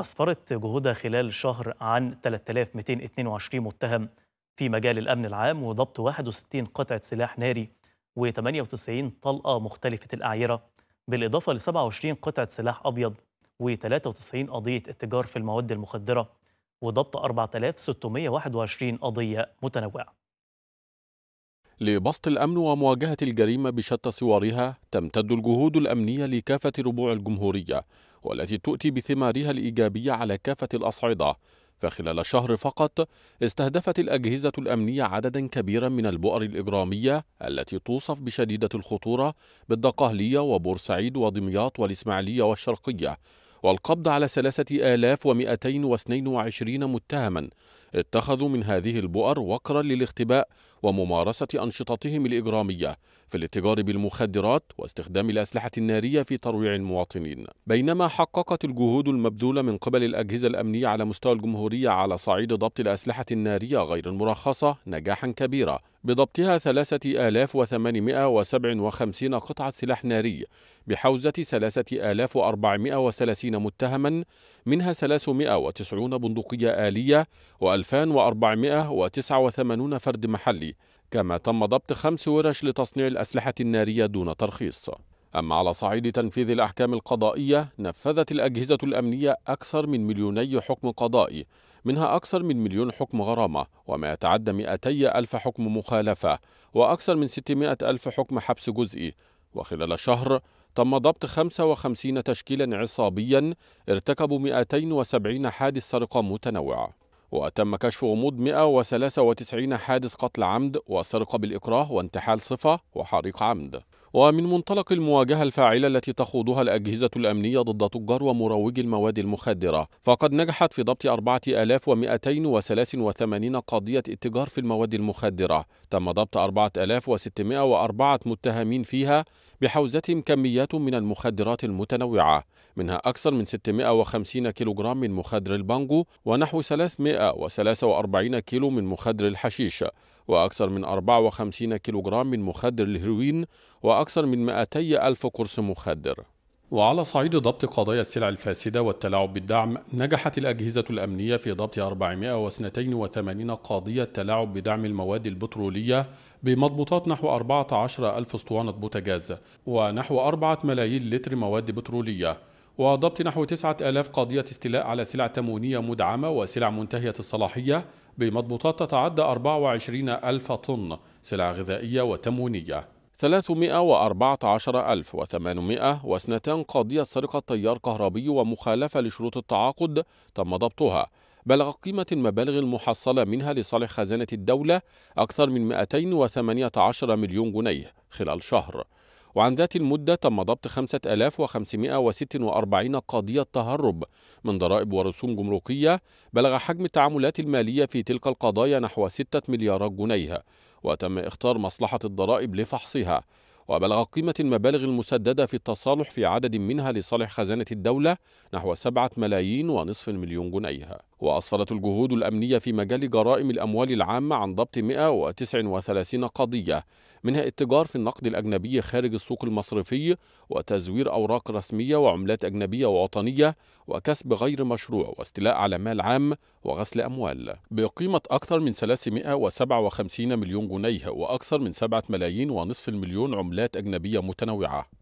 أسفرت جهودها خلال شهر عن 3222 متهم في مجال الأمن العام وضبط 61 قطعة سلاح ناري و98 طلقة مختلفة الأعيرة بالإضافة ل 27 قطعة سلاح أبيض و93 قضية اتجار في المواد المخدرة وضبط 4621 قضية متنوعة لبسط الأمن ومواجهة الجريمة بشتى صورها تمتد الجهود الأمنية لكافة ربوع الجمهورية والتي تؤتي بثمارها الإيجابية على كافة الأصعدة فخلال شهر فقط استهدفت الأجهزة الأمنية عددا كبيرا من البؤر الإجرامية التي توصف بشديدة الخطورة بالدقهلية وبورسعيد ودمياط والإسماعيلية والشرقية والقبض على ثلاثة آلاف ومئتين واثنين وعشرين متهما اتخذوا من هذه البؤر وقرا للاختباء وممارسة أنشطتهم الإجرامية في الاتجار بالمخدرات واستخدام الأسلحة النارية في ترويع المواطنين بينما حققت الجهود المبذولة من قبل الأجهزة الأمنية على مستوى الجمهورية على صعيد ضبط الأسلحة النارية غير المرخصة نجاحا كبيرا بضبطها 3857 قطعة سلاح ناري بحوزة 3430 متهما منها 390 بندقية آلية و 2489 فرد محلي كما تم ضبط خمس ورش لتصنيع الأسلحة النارية دون ترخيص أما على صعيد تنفيذ الأحكام القضائية نفذت الأجهزة الأمنية أكثر من مليوني حكم قضائي منها أكثر من مليون حكم غرامة وما يتعدى 200 ألف حكم مخالفة وأكثر من 600 ألف حكم حبس جزئي وخلال شهر تم ضبط 55 تشكيلا عصابيا ارتكبوا 270 حادث سرقة متنوعة وتم كشف غموض 193 حادث قتل عمد وسرقة بالإكراه وانتحال صفة وحريق عمد ومن منطلق المواجهة الفاعلة التي تخوضها الأجهزة الأمنية ضد تجار ومروجي المواد المخدرة فقد نجحت في ضبط 4283 قضية اتجار في المواد المخدرة تم ضبط 4604 متهمين فيها بحوزتهم كميات من المخدرات المتنوعة منها أكثر من 650 كيلوغرام من مخدر البانجو ونحو 343 كيلو من مخدر الحشيش وأكثر من 54 كيلوغرام من مخدر الهيروين وأكثر من 200 ألف قرص مخدر وعلى صعيد ضبط قضايا السلع الفاسدة والتلاعب بالدعم نجحت الأجهزة الأمنية في ضبط 482 قاضية تلاعب بدعم المواد البترولية بمضبوطات نحو 14 ألف اسطوانة بوتاجاز ونحو 4 ملايين لتر مواد بترولية وضبط نحو 9000 قضية استيلاء على سلع تموينية مدعمة وسلع منتهية الصلاحية بمضبوطات تتعدى 24 ألف طن سلع غذائية وتموينية 314802 قضية سرقة تيار كهربي ومخالفة لشروط التعاقد تم ضبطها بلغ قيمة المبالغ المحصلة منها لصالح خزانة الدولة أكثر من 218 مليون جنيه خلال شهر وعن ذات المدة تم ضبط 5546 قضية تهرب من ضرائب ورسوم جمركية بلغ حجم التعاملات المالية في تلك القضايا نحو 6 مليارات جنيه وتم اختار مصلحة الضرائب لفحصها وبلغ قيمة المبالغ المسددة في التصالح في عدد منها لصالح خزانة الدولة نحو 7 ملايين ونصف مليون جنيه وأسفرت الجهود الأمنية في مجال جرائم الأموال العامة عن ضبط 139 قضية منها اتجار في النقد الأجنبي خارج السوق المصرفي وتزوير أوراق رسمية وعملات أجنبية ووطنية وكسب غير مشروع واستيلاء على مال عام وغسل أموال بقيمة أكثر من 357 مليون جنيه وأكثر من 7 ملايين ونصف المليون عملات أجنبية متنوعة